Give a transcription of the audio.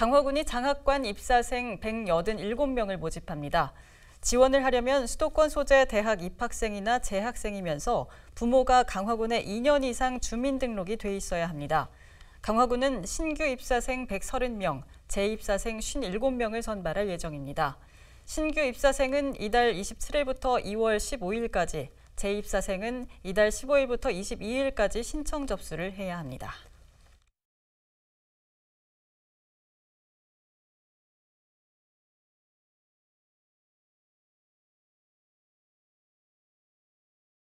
강화군이 장학관 입사생 187명을 모집합니다. 지원을 하려면 수도권 소재 대학 입학생이나 재학생이면서 부모가 강화군에 2년 이상 주민등록이 돼 있어야 합니다. 강화군은 신규 입사생 130명, 재입사생 57명을 선발할 예정입니다. 신규 입사생은 이달 27일부터 2월 15일까지, 재입사생은 이달 15일부터 22일까지 신청 접수를 해야 합니다.